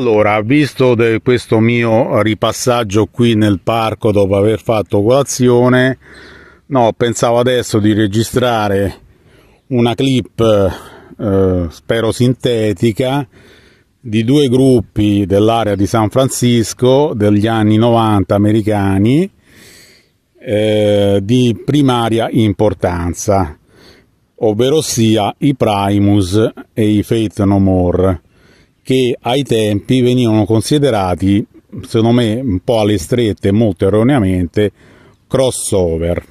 Allora, visto questo mio ripassaggio qui nel parco dopo aver fatto colazione, no, pensavo adesso di registrare una clip, eh, spero sintetica, di due gruppi dell'area di San Francisco degli anni 90 americani eh, di primaria importanza, ovvero sia i Primus e i Faith No More che ai tempi venivano considerati, secondo me un po' alle strette, molto erroneamente, crossover.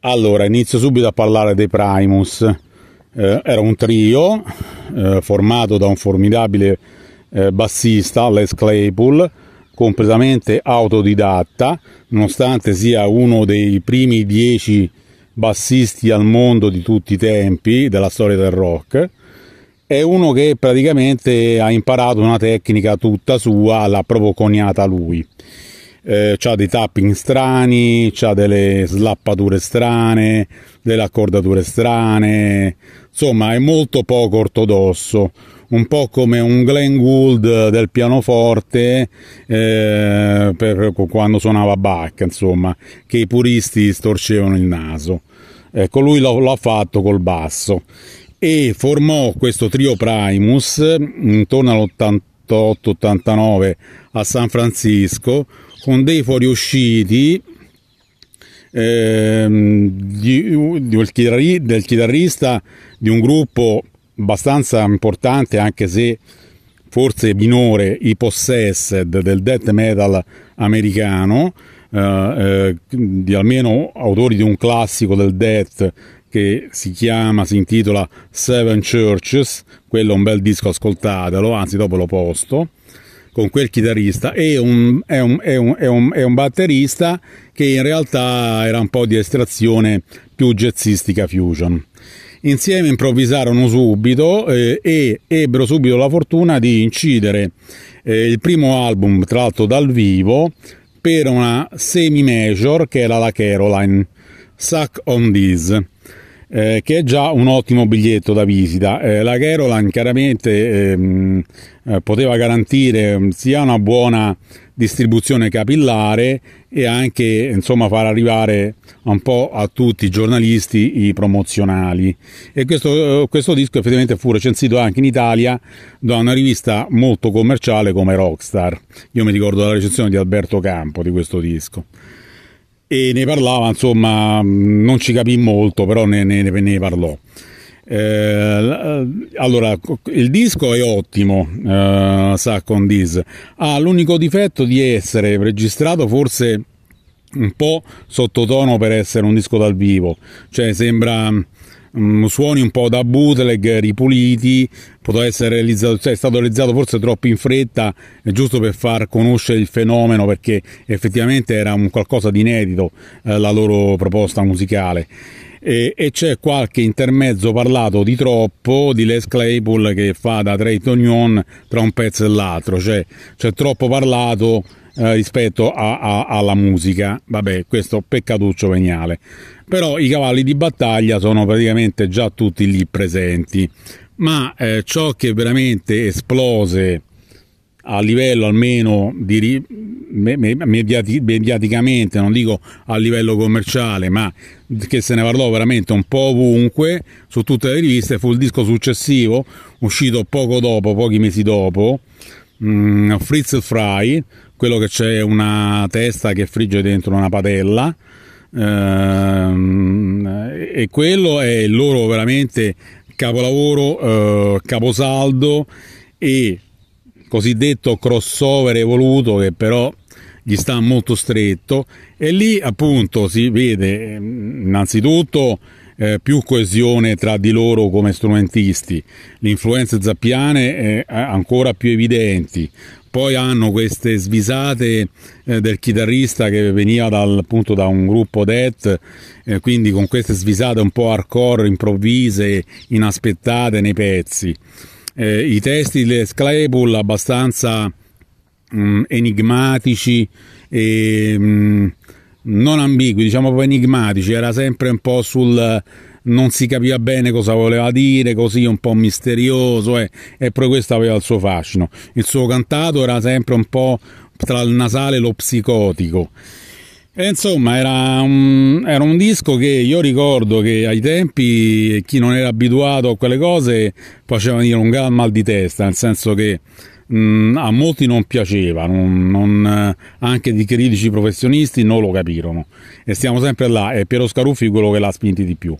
Allora, inizio subito a parlare dei Primus. Eh, era un trio eh, formato da un formidabile eh, bassista, Les Claypool, completamente autodidatta, nonostante sia uno dei primi dieci bassisti al mondo di tutti i tempi della storia del rock è uno che praticamente ha imparato una tecnica tutta sua, l'ha proprio coniata lui. Eh, ha dei tapping strani, ha delle slappature strane, delle accordature strane, insomma è molto poco ortodosso, un po' come un Glenn Gould del pianoforte eh, per, quando suonava Bach, insomma, che i puristi storcevano il naso. Ecco, lui lo, lo ha fatto col basso e formò questo trio Primus intorno all'88-89 a San Francisco con dei fuoriusciti ehm, di, di, del, del chitarrista di un gruppo abbastanza importante anche se forse minore i Possessed del death metal americano eh, eh, di almeno autori di un classico del death che si chiama, si intitola Seven Churches, quello è un bel disco, ascoltatelo, anzi dopo lo posto, con quel chitarrista e un, è, un, è, un, è, un, batterista che in realtà era un po' di estrazione più jazzistica fusion. Insieme improvvisarono subito eh, e ebbero subito la fortuna di incidere eh, il primo album, tra l'altro dal vivo, per una semi-major che era la Caroline, Suck on This eh, che è già un ottimo biglietto da visita. Eh, la Carolan chiaramente ehm, eh, poteva garantire ehm, sia una buona distribuzione capillare e anche insomma, far arrivare un po' a tutti i giornalisti i promozionali. E questo, eh, questo disco effettivamente fu recensito anche in Italia da una rivista molto commerciale come Rockstar. Io mi ricordo la recensione di Alberto Campo di questo disco e ne parlava, insomma, mm, non ci capì molto, però ne, ne, ne parlò. Eh, allora, il disco è ottimo, eh, Saccon Diz, ha ah, l'unico difetto di essere registrato forse un po' sottotono per essere un disco dal vivo, cioè sembra Mm, suoni un po' da bootleg ripuliti, poteva essere realizzato, cioè è stato realizzato forse troppo in fretta, giusto per far conoscere il fenomeno perché effettivamente era un qualcosa di inedito eh, la loro proposta musicale. E, e, c'è qualche intermezzo parlato di troppo di Les Claypool che fa da Trayton Young tra un pezzo e l'altro, cioè c'è troppo parlato eh, rispetto a, a, alla musica. Vabbè, questo peccatuccio veniale. Però i cavalli di battaglia sono praticamente già tutti lì presenti. Ma eh, ciò che veramente esplose a livello almeno di, mediati, mediaticamente, non dico a livello commerciale, ma che se ne parlò veramente un po' ovunque, su tutte le riviste, fu il disco successivo, uscito poco dopo, pochi mesi dopo, um, Fritz Fry, quello che c'è una testa che frigge dentro una padella ehm, e quello è il loro veramente capolavoro, eh, caposaldo e cosiddetto crossover evoluto che però gli sta molto stretto e lì appunto si vede ehm, innanzitutto eh, più coesione tra di loro come strumentisti, le influenze zappiane eh, ancora più evidenti, poi hanno queste svisate eh, del chitarrista che veniva dal, appunto da un gruppo death, eh, quindi con queste svisate un po' hardcore, improvvise, inaspettate nei pezzi. Eh, I testi di Sclaypool abbastanza mm, enigmatici e mm, non ambigui, diciamo proprio enigmatici, era sempre un po' sul non si capiva bene cosa voleva dire, così un po' misterioso eh, e poi questo aveva il suo fascino. Il suo cantato era sempre un po' tra il nasale e lo psicotico. E eh, insomma, era un, era un, disco che io ricordo che ai tempi eh, chi non era abituato a quelle cose faceva dire un gran mal di testa, nel senso che mh, mm, a molti non piaceva, non, non, eh, anche di critici professionisti non lo capirono. E stiamo sempre là, è Piero Scaruffi quello che l'ha spinti di più.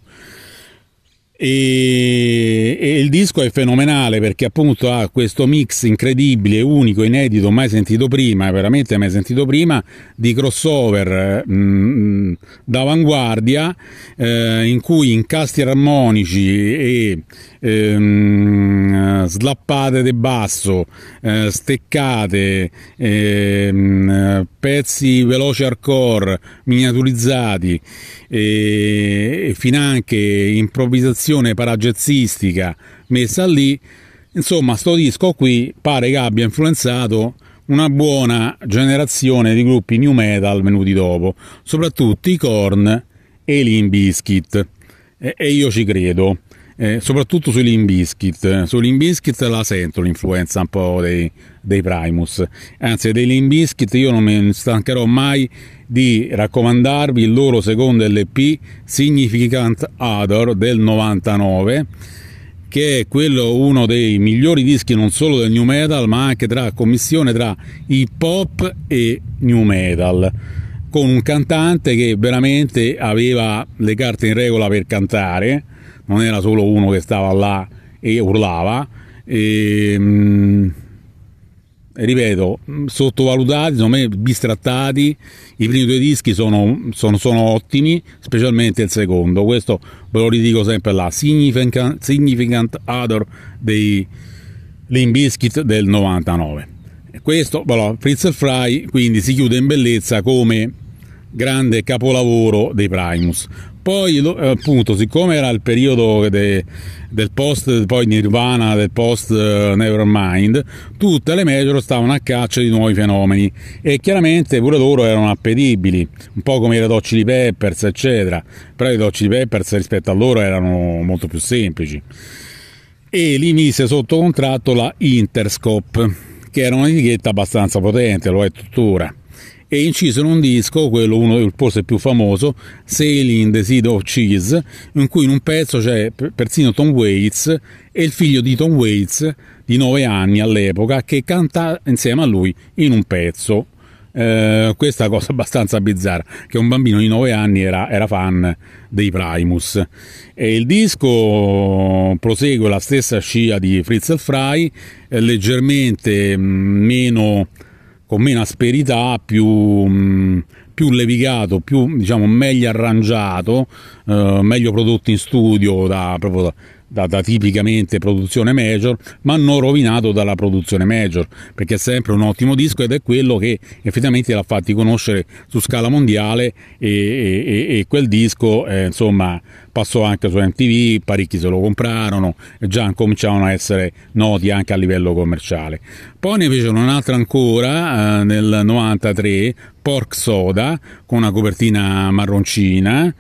E, e, il disco è fenomenale perché appunto ha questo mix incredibile, unico, inedito, mai sentito prima, veramente mai sentito prima, di crossover mm, mm, d'avanguardia eh, in cui incasti armonici e ehm, slappate di basso, eh, steccate, ehm, pezzi veloci hardcore, miniaturizzati e, e finanche improvvisazioni formazione paragezzistica messa lì, insomma, sto disco qui pare che abbia influenzato una buona generazione di gruppi new metal venuti dopo, soprattutto i Korn e i Limp Bizkit. e io ci credo eh, soprattutto sui Limbiskit. Su Limbiskit la sento l'influenza un po' dei, dei Primus. Anzi, dei Limbiskit io non mi stancherò mai di raccomandarvi il loro secondo LP Significant Other del 99 che è quello uno dei migliori dischi non solo del new metal ma anche tra commissione tra hip hop e new metal con un cantante che veramente aveva le carte in regola per cantare non era solo uno che stava là e urlava. E, ehm, ripeto, sottovalutati, secondo me bistrattati, i primi due dischi sono, sono, sono, ottimi, specialmente il secondo, questo ve lo ridico sempre là, Significant, significant Other dei Limbiskit del 99. Questo, voilà, Fritz Fry quindi si chiude in bellezza come grande capolavoro dei Primus. Poi, eh, appunto, siccome era il periodo de, del post, poi Nirvana, del post uh, Nevermind, tutte le major stavano a caccia di nuovi fenomeni e chiaramente pure loro erano appetibili, un po' come i Red di Peppers, eccetera. Però i Red di Peppers rispetto a loro erano molto più semplici. E li mise sotto contratto la Interscope, che era un'etichetta abbastanza potente, lo è tuttora e incisero un disco, quello uno forse più famoso, Sailing the Seed of Cheese, in cui in un pezzo c'è persino Tom Waits e il figlio di Tom Waits, di 9 anni all'epoca, che canta insieme a lui in un pezzo. Eh, questa cosa abbastanza bizzarra che un bambino di 9 anni era, era, fan dei Primus e il disco prosegue la stessa scia di Fritz Fry eh, leggermente mh, mm, meno con meno asperità, più, mm, più levigato, più diciamo meglio arrangiato, eh, meglio prodotto in studio da, proprio da, data tipicamente produzione major, ma non rovinato dalla produzione major, perché è sempre un ottimo disco ed è quello che effettivamente l'ha fatti conoscere su scala mondiale e, e, e quel disco eh, insomma passò anche su MTV, parecchi se lo comprarono, già cominciavano a essere noti anche a livello commerciale. Poi ne fecero un'altra ancora eh, nel 93, Pork Soda, con una copertina marroncina,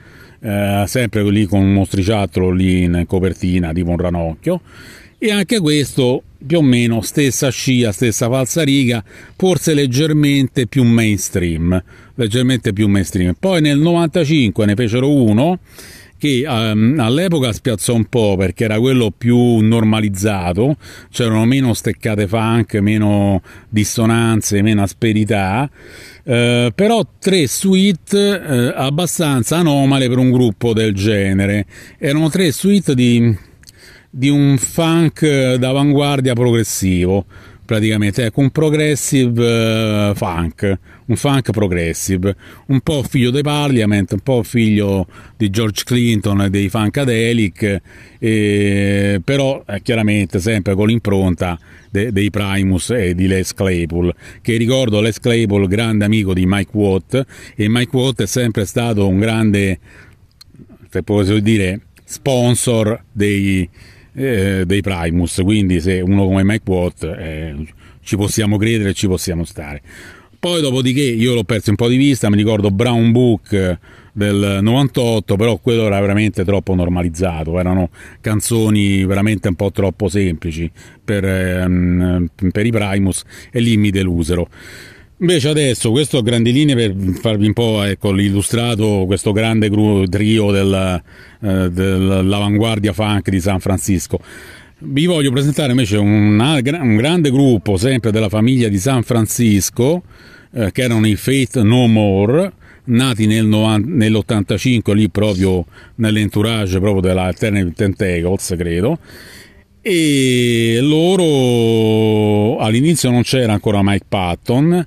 eh, sempre lì con un mostriciattolo lì in copertina tipo un ranocchio e anche questo più o meno stessa scia, stessa falsa riga, forse leggermente più mainstream, leggermente più mainstream. Poi nel 95 ne fecero uno che um, all'epoca spiazzò un po' perché era quello più normalizzato, c'erano meno steccate funk, meno dissonanze, meno asperità, eh, però tre suite eh, abbastanza anomale per un gruppo del genere. Erano tre suite di, di un funk eh, d'avanguardia progressivo praticamente, ecco, un progressive uh, funk, un funk progressive, un po' figlio dei Parliament, un po' figlio di George Clinton e dei Funkadelic, e, però eh, chiaramente sempre con l'impronta de, dei Primus e di Les Claypool, che ricordo Les Claypool grande amico di Mike Watt e Mike Watt è sempre stato un grande, se posso dire, sponsor dei eh, dei Primus, quindi se uno come Mike Watt eh, ci possiamo credere e ci possiamo stare. Poi dopodiché io l'ho perso un po' di vista, mi ricordo Brown Book eh, del 98, però quello era veramente troppo normalizzato, erano canzoni veramente un po' troppo semplici per, ehm, per i Primus e lì mi delusero. Invece adesso, questo a grandi linee per farvi un po' ecco, illustrato questo grande gru- trio del, eh, dell'avanguardia funk di San Francisco. Vi voglio presentare invece un, un grande gruppo, sempre della famiglia di San Francisco, eh, che erano i Faith No More, nati nel nell'85 lì proprio nell'entourage proprio della Alternative Tentacles, credo e loro all'inizio non c'era ancora Mike Patton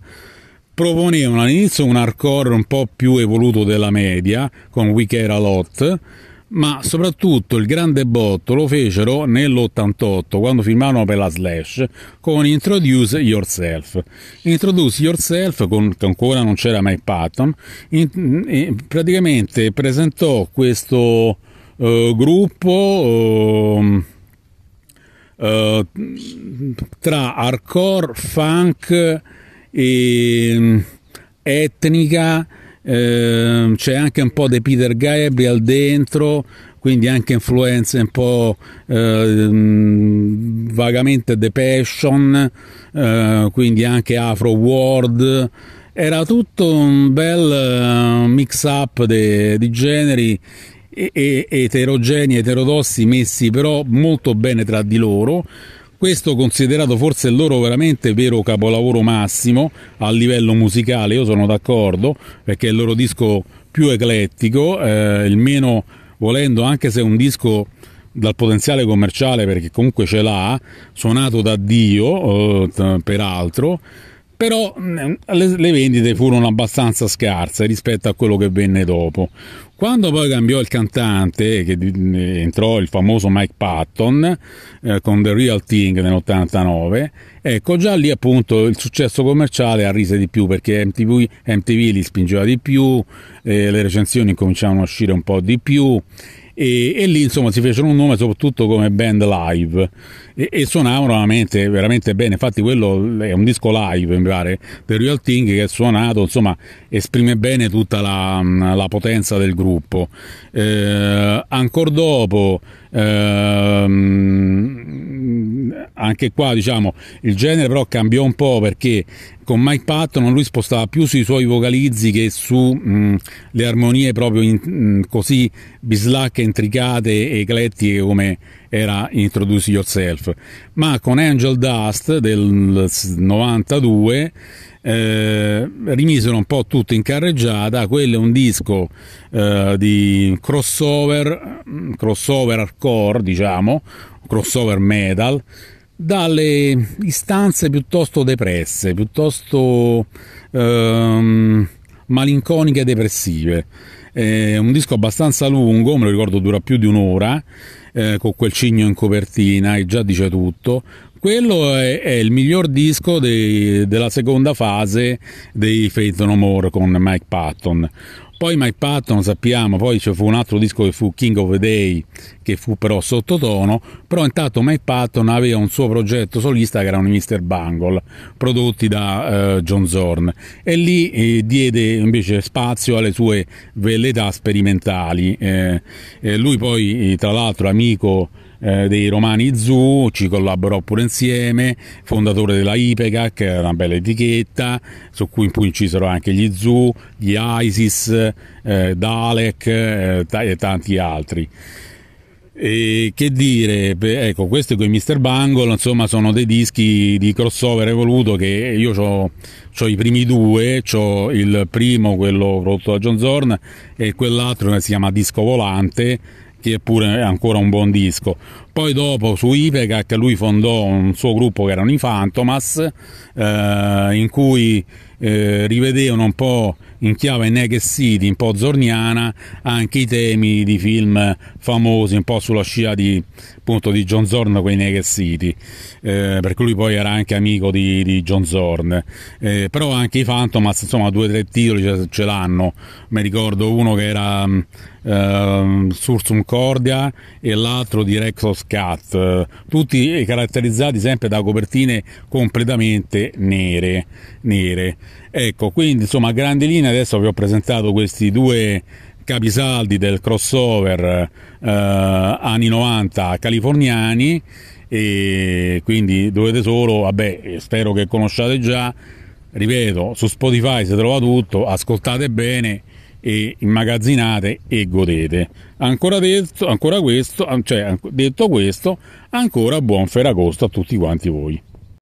proponevano all'inizio un hardcore un po' più evoluto della media con We Care A Lot ma soprattutto il grande botto lo fecero nell'88 quando filmarono per la Slash con Introduce Yourself. Introduce Yourself, con, che ancora non c'era Mike Patton, in, in, praticamente presentò questo eh, gruppo eh, eh, tra hardcore, funk e mm, etnica, eh, c'è anche un po' di Peter Gabriel dentro, quindi anche influenze un po' eh, mm, vagamente The Passion, eh, quindi anche Afro World. Era tutto un bel eh, mix up di generi eterogenei, eterodossi messi però molto bene tra di loro. Questo considerato forse il loro veramente vero capolavoro massimo a livello musicale, io sono d'accordo, perché è il loro disco più eclettico, eh, il meno volendo, anche se è un disco dal potenziale commerciale perché comunque ce l'ha, suonato da Dio eh, peraltro, però mm, le, le, vendite furono abbastanza scarse rispetto a quello che venne dopo. Quando poi cambiò il cantante, che mm, entrò il famoso Mike Patton eh, con The Real Thing nell'89, ecco già lì appunto il successo commerciale arrise di più perché MTV, MTV li spingeva di più, eh, le recensioni cominciavano a uscire un po' di più e, e, lì insomma si fecero un nome soprattutto come band live e, e suonavano veramente, veramente, bene infatti quello è un disco live mi pare The Real Thing che è suonato insomma esprime bene tutta la, la potenza del gruppo eh, ancora dopo ehm, anche qua diciamo il genere però cambiò un po' perché con Mike Patton lui spostava più sui suoi vocalizzi che sulle mm, armonie proprio in, mh, mm, così bislacche, intricate e eclettiche come era Introduce Yourself. Ma con Angel Dust del 92 eh, rimisero un po' tutto in carreggiata, quello è un disco eh, di crossover, mm, crossover hardcore diciamo, crossover metal dalle istanze piuttosto depresse, piuttosto ehm, malinconiche e depressive. È un disco abbastanza lungo, me lo ricordo dura più di un'ora, eh, con quel cigno in copertina e già dice tutto. Quello è, è il miglior disco dei, della seconda fase dei Faith No More con Mike Patton. Poi My Patton sappiamo, poi ci fu un altro disco che fu King of the Day, che fu però sottotono, però intanto My Patton aveva un suo progetto solista che erano i Mr. Bungle, prodotti da eh, John Zorn, e lì eh, diede invece spazio alle sue velletà sperimentali. Eh, lui poi, eh, tra l'altro, amico eh, dei Romani Zoo, ci collaborò pure insieme, fondatore della IPECAC, che era una bella etichetta, su cui poi incisero anche gli Zoo, gli ISIS, eh, Dalek eh, t- e tanti altri. E che dire, ecco, questo con i Mr. Bungle, insomma, sono dei dischi di crossover evoluto che io ho, ho i primi due, ho il primo, quello prodotto da John Zorn, e quell'altro che si chiama Disco Volante, eppure è ancora un buon disco. Poi dopo su Ipecac lui fondò un suo gruppo che erano i Phantomas, eh, in cui eh, rivedevano un po' in chiave Naked City, un po' zorniana, anche i temi di film famosi, un po' sulla scia di, appunto, di John Zorn con i Naked City, eh, perché lui poi era anche amico di, di John Zorn. Eh, però anche i Phantomas, insomma, due o tre titoli ce, ce, l'hanno. Mi ricordo uno che era eh, Sursum Cordia e l'altro di Rex Scat, tutti caratterizzati sempre da copertine completamente nere. nere. Ecco, quindi insomma a grandi linee adesso vi ho presentato questi due capisaldi del crossover eh, anni 90 californiani e quindi dovete solo, vabbè, spero che conosciate già, ripeto, su Spotify si trova tutto, ascoltate bene e immagazzinate e godete. Ancora, detto, ancora questo, cioè, detto questo, ancora buon Ferragosto a tutti quanti voi.